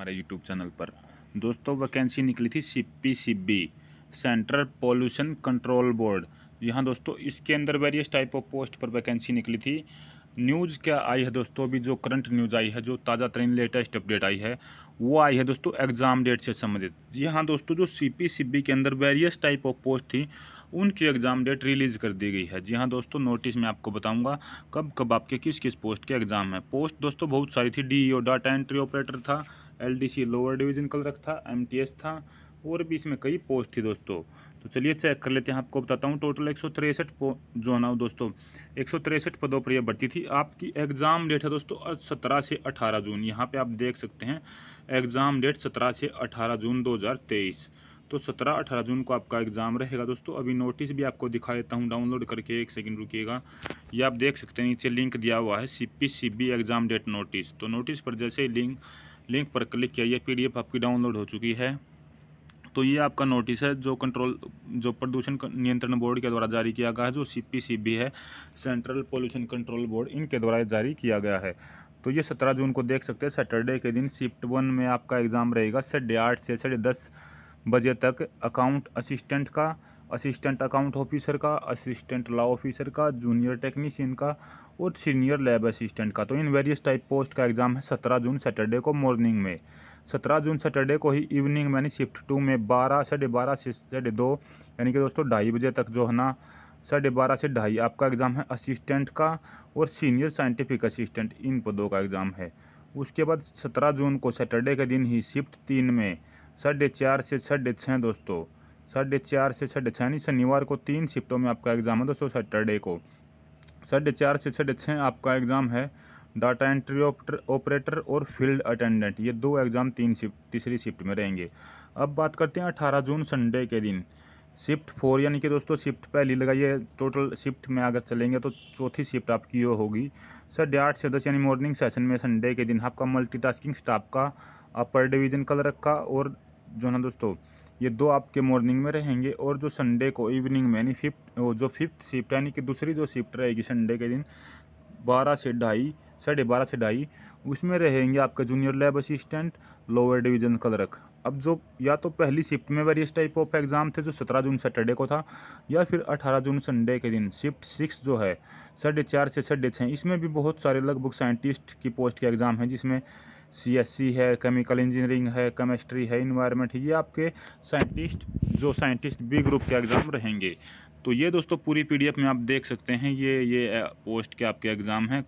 हमारे YouTube channel पर दोस्तों वैकेंसी निकली थी C P C B central pollution control board यहाँ दोस्तों इसके अंदर वेरियस टाइप ऑफ पोस्ट पर वैकेंसी निकली थी न्यूज़ क्या आई है दोस्तों अभी जो करंट न्यूज़ आई है जो ताज़ा तरीन लेटेस्ट अपडेट आई है वो आई है दोस्तों एग्ज़ाम डेट से संबंधित जी हाँ दोस्तों जो सी पी सी बी के अंदर वेरियस टाइप ऑफ पोस्ट थी उनकी एग्ज़ाम डेट रिलीज़ कर दी गई है जी हाँ दोस्तों नोटिस में आपको बताऊंगा कब कब आपके किस किस पोस्ट के एग्ज़ाम है पोस्ट दोस्तों बहुत सारी थी D O data entry operator था एल लोअर डिवीजन क्लर्क था एम था और भी इसमें कई पोस्ट थी दोस्तों तो चलिए चेक कर लेते हैं आपको बताता हूँ टोटल एक सौ तिरसठ जो है ना दोस्तों एक सौ तिरसठ पदों पर यह भर्ती थी आपकी एग्ज़ाम डेट है दोस्तों सत्रह से अठारह जून यहाँ पे आप देख सकते हैं एग्ज़ाम डेट सत्रह से अठारह जून दो हज़ार तेईस तो सत्रह अठारह जून को आपका एग्ज़ाम रहेगा दोस्तों अभी नोटिस भी आपको दिखा देता हूँ डाउनलोड करके एक सेकेंड रुकीगा ये आप देख सकते हैं नीचे लिंक दिया हुआ है C P C B exam date notice तो नोटिस पर जैसे लिंक लिंक पर क्लिक किया यह पीडीएफ आपकी डाउनलोड हो चुकी है तो ये आपका नोटिस है जो कंट्रोल जो प्रदूषण नियंत्रण बोर्ड के द्वारा जारी किया गया है जो सीपीसीबी है सेंट्रल पोल्यूशन कंट्रोल बोर्ड इनके द्वारा जारी किया गया है तो ये सत्रह जून को देख सकते हैं सैटरडे के दिन शिफ्ट वन में आपका एग्ज़ाम रहेगा साढ़े आठ से साढ़े दस बजे तक अकाउंट असिस्टेंट का असिस्टेंट अकाउंट ऑफिसर का असिस्टेंट लॉ ऑफिसर का जूनियर टेक्नीशियन का और सीनियर लैब असिस्टेंट का तो इन वेरियस टाइप पोस्ट का एग्ज़ाम है सत्रह जून सैटरडे को मॉर्निंग में सत्रह जून सैटरडे को ही इवनिंग यानी शिफ्ट टू में बारह साढ़े बारह से साढ़े दो यानी कि दोस्तों ढाई बजे तक जो है ना साढ़े बारह से ढाई आपका एग्ज़ाम है असिस्टेंट का और सीनियर साइंटिफिक असिस्टेंट इन पदों का एग्ज़ाम है उसके बाद सत्रह जून को सैटरडे के दिन ही शिफ्ट तीन में साढ़े चार से साढ़े छः दोस्तों साढ़े चार से साढ़े छः यानी शनिवार को तीन शिफ्टों में आपका एग्ज़ाम है दोस्तों सैटरडे को साढ़े चार से साढ़े छः आपका एग्ज़ाम है डाटा एंट्री ऑपरेटर और फील्ड अटेंडेंट ये दो एग्ज़ाम तीन शिफ्ट तीसरी शिफ्ट में रहेंगे अब बात करते हैं अठारह जून संडे के दिन शिफ्ट फोर यानी कि दोस्तों शिफ्ट पहली लगाइए टोटल शिफ्ट में अगर चलेंगे तो चौथी शिफ्ट आपकी ये होगी साढ़े आठ से दस यानी मॉर्निंग सेशन में संडे के दिन आपका मल्टीटास्किंग स्टाफ का अपर डिवीज़न कल रखा और जो है ना दोस्तों ये दो आपके मॉर्निंग में रहेंगे और जो संडे को इवनिंग में यानी फिफ्थ जो फिफ्थ शिफ्ट यानी कि दूसरी जो शिफ्ट रहेगी संडे के दिन बारह से ढाई साढ़े बारह से ढाई उसमें रहेंगे आपका junior lab assistant lower division clerk अब जो या तो पहली शिफ्ट में वेरियस टाइप ऑफ एग्ज़ाम थे जो सत्रह जून सैटरडे को था या फिर अठारह जून संडे के दिन शिफ्ट सिक्स जो है साढ़े चार से साढ़े छः इसमें भी बहुत सारे लगभग साइंटिस्ट की पोस्ट के एग्ज़ाम हैं जिसमें सीएससी है केमिकल इंजीनियरिंग है केमिस्ट्री है इन्वायरमेंट ये आपके साइंटिस्ट जो साइंटिस्ट बी ग्रुप के एग्ज़ाम रहेंगे तो ये दोस्तों पूरी पीडीएफ में आप देख सकते हैं ये ये पोस्ट के आपके एग्ज़ाम हैं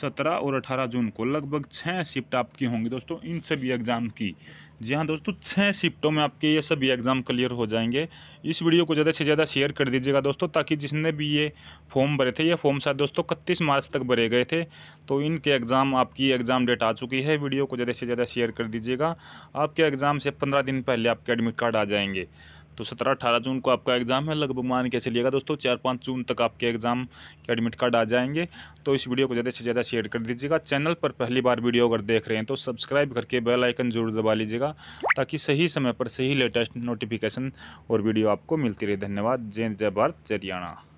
सत्रह और अठारह जून को लगभग छः शिफ्ट आपकी होंगी दोस्तों इन सभी एग्ज़ाम की जी हाँ दोस्तों छः शिफ्टों में आपके ये सभी एग्ज़ाम क्लियर हो जाएंगे इस वीडियो को ज़्यादा से ज़्यादा शेयर कर दीजिएगा दोस्तों ताकि जिसने भी ये फॉर्म भरे थे ये फॉर्म शायद दोस्तों इकतीस मार्च तक भरे गए थे तो इनके एग्ज़ाम आपकी एग्ज़ाम डेट आ चुकी है वीडियो को ज़्यादा से ज़्यादा शेयर कर दीजिएगा आपके एग्ज़ाम से पंद्रह दिन पहले आपके एडमिट कार्ड आ जाएंगे तो सत्रह अठारह जून को आपका एग्ज़ाम है लगभग मान के चलिएगा दोस्तों चार पाँच जून तक आपके एग्ज़ाम के एडमिट कार्ड आ जाएंगे तो इस वीडियो को ज़्यादा से ज़्यादा शेयर कर दीजिएगा चैनल पर पहली बार वीडियो अगर देख रहे हैं तो सब्सक्राइब करके बेल आइकन जरूर दबा लीजिएगा ताकि सही समय पर सही लेटेस्ट नोटिफिकेशन और वीडियो आपको मिलती रहे धन्यवाद जय जय भारत जय हरियाणा